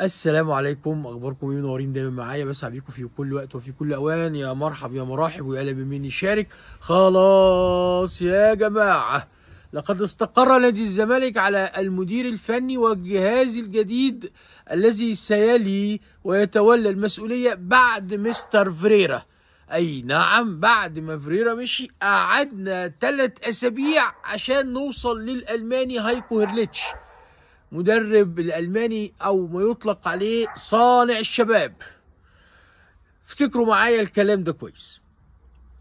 السلام عليكم اخباركم ايه منورين دايما معايا بس بيكم في كل وقت وفي كل اوان يا مرحب يا مراحب ويا مني يشارك خلاص يا جماعه لقد استقر نادي الزمالك على المدير الفني والجهاز الجديد الذي سيلي ويتولى المسؤوليه بعد مستر فريرا اي نعم بعد ما فريرا مشي قعدنا ثلاث اسابيع عشان نوصل للالماني هايكو هيرليتش مدرب الالماني او ما يطلق عليه صانع الشباب افتكروا معايا الكلام ده كويس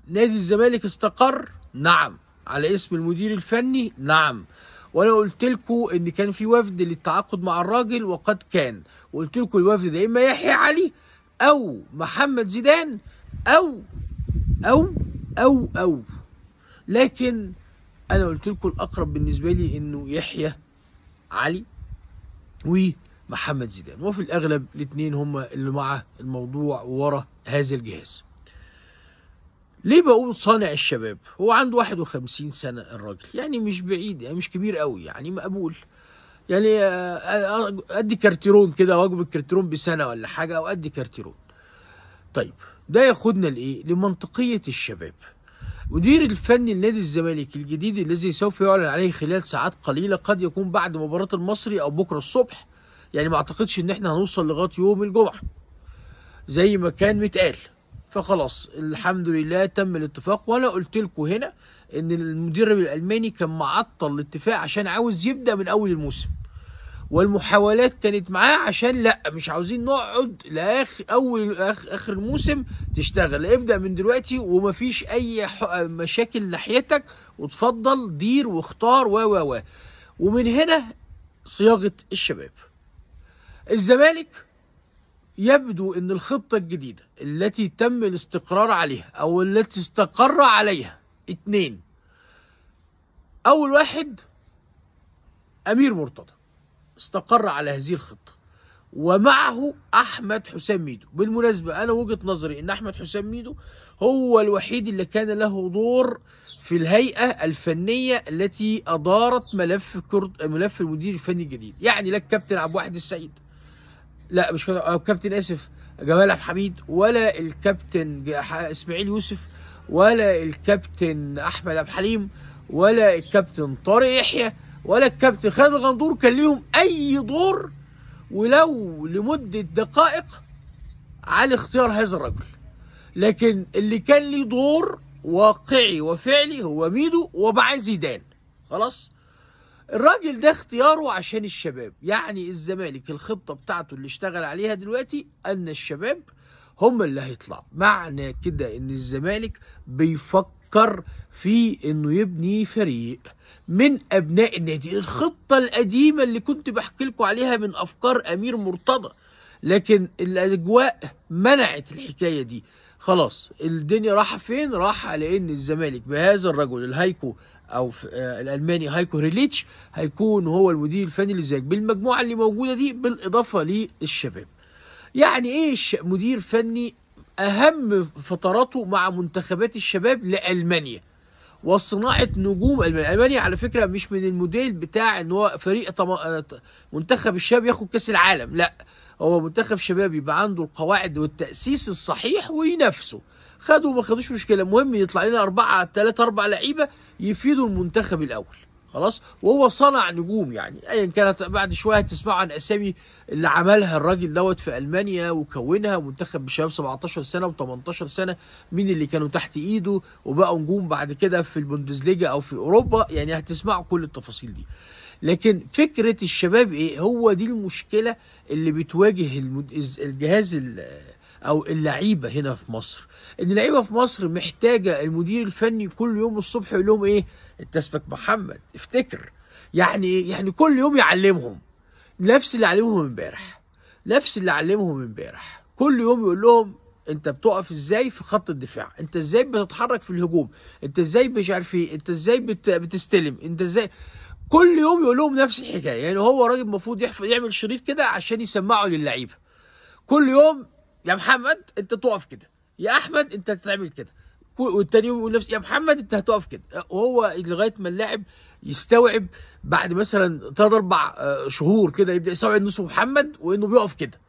نادي الزمالك استقر نعم على اسم المدير الفني نعم وانا قلت لكم ان كان في وفد للتعاقد مع الراجل وقد كان وقلت لكم الوفد ده اما يحيى علي او محمد زيدان او او او او لكن انا قلت لكم الاقرب بالنسبه لي انه يحيى علي ومحمد زيدان وفي الأغلب الاثنين هم اللي مع الموضوع ورا هذا الجهاز ليه بقول صانع الشباب هو عنده 51 سنة الراجل يعني مش بعيد يعني مش كبير قوي يعني مقبول يعني آه، آه، ادي كارتيرون كده واجب الكارتيرون بسنة ولا حاجة او ادي كارتيرون طيب ده ياخدنا لايه لمنطقية الشباب مدير الفني لنادي الزمالك الجديد الذي سوف يعلن عليه خلال ساعات قليلة قد يكون بعد مباراة المصري أو بكرة الصبح يعني ما أعتقدش إن إحنا هنوصل لغاية يوم الجمعة زي ما كان متقال فخلاص الحمد لله تم الاتفاق وأنا قلت لكم هنا إن المدرب الألماني كان معطل الاتفاق عشان عاوز يبدأ من أول الموسم والمحاولات كانت معاه عشان لا مش عاوزين نقعد لاخ اول أخ اخر الموسم تشتغل ابدا من دلوقتي ومفيش اي مشاكل ناحيتك وتفضل دير واختار و و و ومن هنا صياغه الشباب الزمالك يبدو ان الخطه الجديده التي تم الاستقرار عليها او التي استقر عليها اتنين اول واحد امير مرتضى استقر على هذه الخطة ومعه أحمد حسام ميدو بالمناسبة أنا وجهة نظري أن أحمد حسام ميدو هو الوحيد اللي كان له دور في الهيئة الفنية التي أدارت ملف كرد ملف المدير الفني الجديد يعني لا الكابتن عبد الواحد السعيد لا مش كابتن آسف جمال عبد الحميد ولا الكابتن إسماعيل يوسف ولا الكابتن أحمد عبد الحليم ولا الكابتن طارق يحيى ولا الكابتن خالد الغندور كان ليهم اي دور ولو لمده دقائق على اختيار هذا الرجل لكن اللي كان ليه دور واقعي وفعلي هو ميدو وبعد زيدان خلاص الراجل ده اختياره عشان الشباب يعني الزمالك الخطه بتاعته اللي اشتغل عليها دلوقتي ان الشباب هم اللي هيطلعوا معنى كده ان الزمالك بيفكر فكر في انه يبني فريق من ابناء النادي الخطه القديمه اللي كنت بحكي لكم عليها من افكار امير مرتضى لكن الاجواء منعت الحكايه دي خلاص الدنيا راح فين راح على ان الزمالك بهذا الرجل الهايكو او آه، الالماني هايكو ريليتش هيكون هو المدير الفني للزمالك بالمجموعه اللي موجوده دي بالاضافه للشباب يعني ايه مدير فني أهم فتراته مع منتخبات الشباب لألمانيا وصناعة نجوم ألمانيا ألمانيا على فكرة مش من الموديل بتاع إن هو فريق طم... آه، منتخب الشباب ياخد كأس العالم لا هو منتخب شباب يبقى عنده القواعد والتأسيس الصحيح وينافسه خدوا ما خدوش مشكلة المهم يطلع لنا أربعة ثلاثة أربع لعيبة يفيدوا المنتخب الأول خلاص وهو صنع نجوم يعني ايا كانت بعد شويه هتسمعوا عن اسامي اللي عملها الراجل دوت في المانيا وكونها منتخب بشباب 17 سنه و18 سنه مين اللي كانوا تحت ايده وبقوا نجوم بعد كده في البوندسليجا او في اوروبا يعني هتسمعوا كل التفاصيل دي لكن فكره الشباب ايه هو دي المشكله اللي بتواجه الجهاز او اللعيبه هنا في مصر ان اللعيبه في مصر محتاجه المدير الفني كل يوم الصبح يقول لهم ايه انت اسمك محمد افتكر يعني يعني كل يوم يعلمهم نفس اللي علمهم امبارح نفس اللي علمهم امبارح كل يوم يقول لهم انت بتقف ازاي في خط الدفاع انت ازاي بتتحرك في الهجوم انت ازاي مش عارف ايه انت ازاي بت... بتستلم انت ازاي كل يوم يقول لهم نفس الحكايه يعني هو راجل المفروض يحف... يعمل شريط كده عشان يسمعه للعيبه كل يوم يا محمد انت تقف كده يا احمد انت تعمل كده والتاني يقول نفس يا محمد انت هتقف كده وهو لغايه ما اللاعب يستوعب بعد مثلا ثلاث اربع آه، شهور كده يبدا يستوعب انه اسمه محمد وانه بيقف كده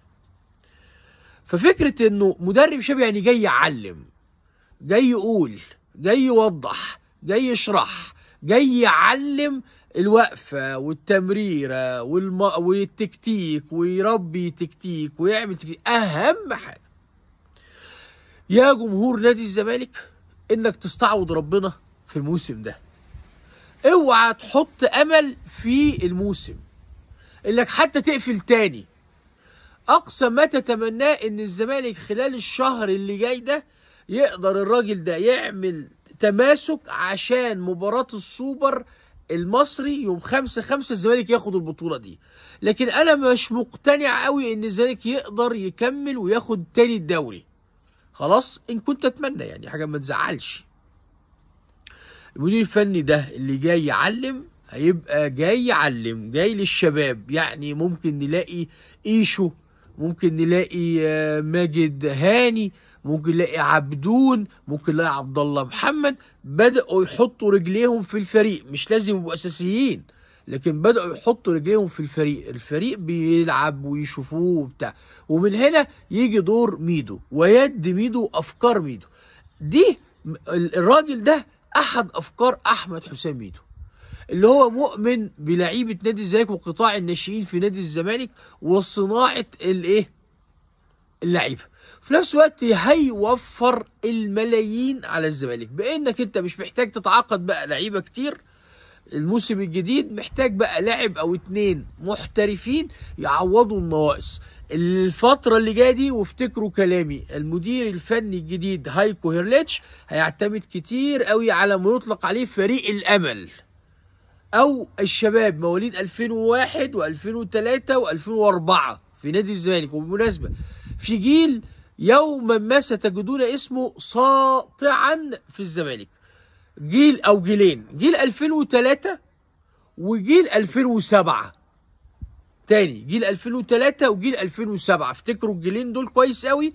ففكره انه مدرب شاب يعني جاي يعلم جاي يقول جاي يوضح جاي يشرح جاي يعلم الوقفة والتمريرة والم... والتكتيك ويربي تكتيك ويعمل تكتيك أهم حاجة يا جمهور نادي الزمالك انك تستعوض ربنا في الموسم ده اوعى تحط امل في الموسم انك حتى تقفل تاني اقصى ما تتمناه ان الزمالك خلال الشهر اللي جاي ده يقدر الراجل ده يعمل تماسك عشان مباراة السوبر المصري يوم 5 5 الزمالك ياخد البطولة دي لكن انا مش مقتنع قوي ان الزمالك يقدر يكمل وياخد تاني الدوري خلاص ان كنت اتمنى يعني حاجه ما تزعلش المدير الفني ده اللي جاي يعلم هيبقى جاي يعلم جاي للشباب يعني ممكن نلاقي ايشو ممكن نلاقي آه، ماجد هاني ممكن نلاقي عبدون ممكن نلاقي عبد الله محمد بداوا يحطوا رجليهم في الفريق مش لازم يبقوا اساسيين لكن بدأوا يحطوا رجليهم في الفريق الفريق بيلعب ويشوفوه وبتاع ومن هنا يجي دور ميدو ويد ميدو وأفكار ميدو دي الراجل ده أحد أفكار أحمد حسام ميدو اللي هو مؤمن بلعيبه نادي الزمالك وقطاع الناشئين في نادي الزمالك وصناعه الايه اللعيبه في نفس الوقت هيوفر الملايين على الزمالك بانك انت مش محتاج تتعاقد بقى لعيبه كتير الموسم الجديد محتاج بقى لاعب او اتنين محترفين يعوضوا النواقص الفترة اللي جاية دي وافتكروا كلامي المدير الفني الجديد هايكو هيرليتش هيعتمد كتير قوي على ما يطلق عليه فريق الأمل أو الشباب مواليد 2001 و2003 و2004 في نادي الزمالك وبالمناسبة في جيل يوما ما ستجدون اسمه ساطعا في الزمالك جيل او جيلين جيل 2003 وجيل 2007 تاني جيل 2003 وجيل 2007 افتكروا الجيلين دول كويس قوي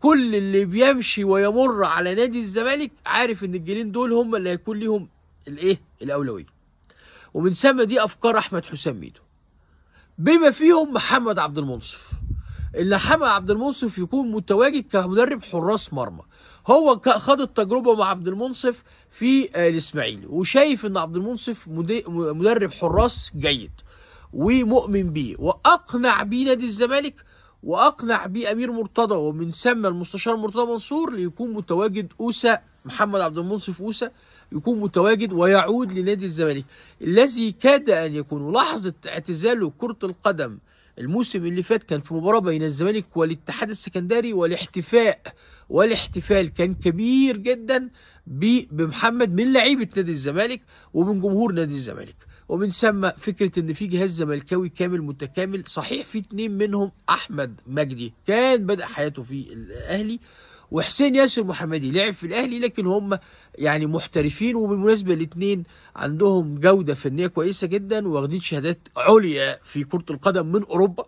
كل اللي بيمشي ويمر على نادي الزمالك عارف ان الجيلين دول هم اللي هيكون ليهم الايه الاولويه ومن ثم دي افكار احمد حسام ميدو بما فيهم محمد عبد المنصف اللي حمى عبد المنصف يكون متواجد كمدرب حراس مرمى هو خد التجربه مع عبد المنصف في آه، الاسماعيلي وشايف ان عبد المنصف مدرب حراس جيد ومؤمن بيه واقنع بيه نادي الزمالك واقنع بيه امير مرتضى ومن ثم المستشار مرتضى منصور ليكون متواجد اوسا محمد عبد المنصف اوسا يكون متواجد ويعود لنادي الزمالك الذي كاد ان يكون لحظه اعتزاله كره القدم الموسم اللي فات كان في مباراه بين الزمالك والاتحاد السكندري والاحتفاء والاحتفال كان كبير جدا بمحمد من لعيبه نادي الزمالك ومن جمهور نادي الزمالك ومن ثم فكره ان في جهاز زملكاوي كامل متكامل صحيح في اتنين منهم احمد مجدي كان بدا حياته في الاهلي وحسين ياسر محمدي لعب في الاهلي لكن هم يعني محترفين وبالمناسبه الاثنين عندهم جوده فنيه كويسه جدا واخدين شهادات عليا في كره القدم من اوروبا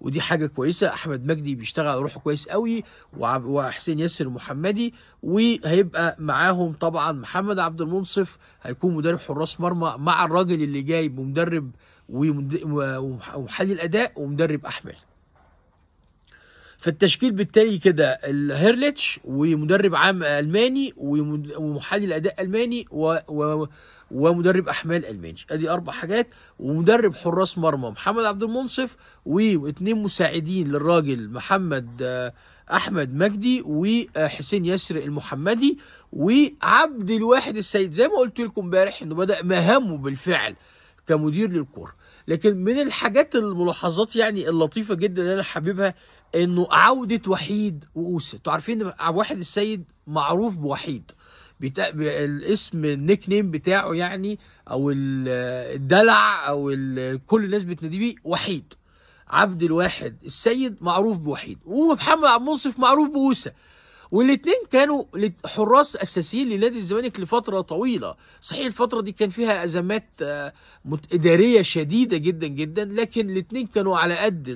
ودي حاجة كويسة أحمد مجدي بيشتغل روحه كويس قوي وحسين ياسر محمدي وهيبقى معاهم طبعا محمد عبد المنصف هيكون مدرب حراس مرمى مع الراجل اللي جاي بمدرب ومحلل أداء ومدرب أحمال فالتشكيل بالتالي كده الهيرليتش ومدرب عام الماني ومحلل اداء الماني و... و... ومدرب احمال الماني ادي اربع حاجات ومدرب حراس مرمى محمد عبد المنصف واثنين مساعدين للراجل محمد آه، احمد مجدي وحسين ياسر المحمدي وعبد الواحد السيد زي ما قلت لكم امبارح انه بدا مهامه بالفعل كمدير للكره لكن من الحاجات الملاحظات يعني اللطيفه جدا اللي انا حاببها انه عوده وحيد وأوسة انتوا عارفين واحد السيد معروف بوحيد بتا... الاسم النيك نيم بتاعه يعني او الدلع او ال... كل الناس بتناديه بيه وحيد عبد الواحد السيد معروف بوحيد ومحمد عبد المنصف معروف بوسه والاثنين كانوا حراس اساسيين لنادي الزمالك لفتره طويله صحيح الفتره دي كان فيها ازمات آه، اداريه شديده جدا جدا لكن الاثنين كانوا على قد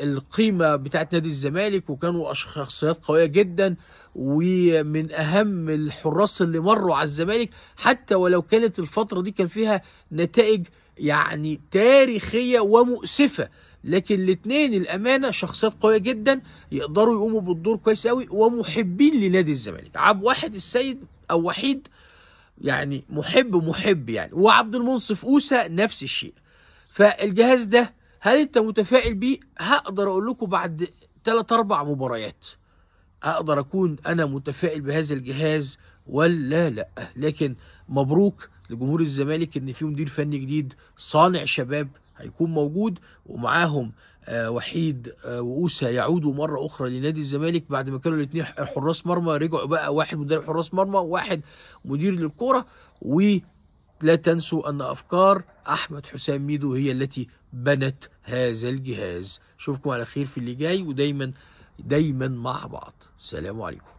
القيمة بتاعت نادي الزمالك وكانوا شخصيات قوية جدا ومن أهم الحراس اللي مروا على الزمالك حتى ولو كانت الفترة دي كان فيها نتائج يعني تاريخية ومؤسفة لكن الاثنين الأمانة شخصيات قوية جدا يقدروا يقوموا بالدور كويس قوي ومحبين لنادي الزمالك عب واحد السيد أو وحيد يعني محب محب يعني وعبد المنصف أوسة نفس الشيء فالجهاز ده هل انت متفائل بيه هقدر اقول لكم بعد ثلاث اربع مباريات اقدر اكون انا متفائل بهذا الجهاز ولا لا لكن مبروك لجمهور الزمالك ان في مدير فني جديد صانع شباب هيكون موجود ومعاهم آه، وحيد آه، وأوسا يعودوا مرة أخرى لنادي الزمالك بعد ما كانوا الاثنين حراس مرمى رجعوا بقى واحد مدرب حراس مرمى وواحد مدير للكرة لا تنسوا أن أفكار أحمد حسام ميدو هي التي بنت هذا الجهاز أشوفكم على خير في اللي جاي ودايما دايما مع بعض سلام عليكم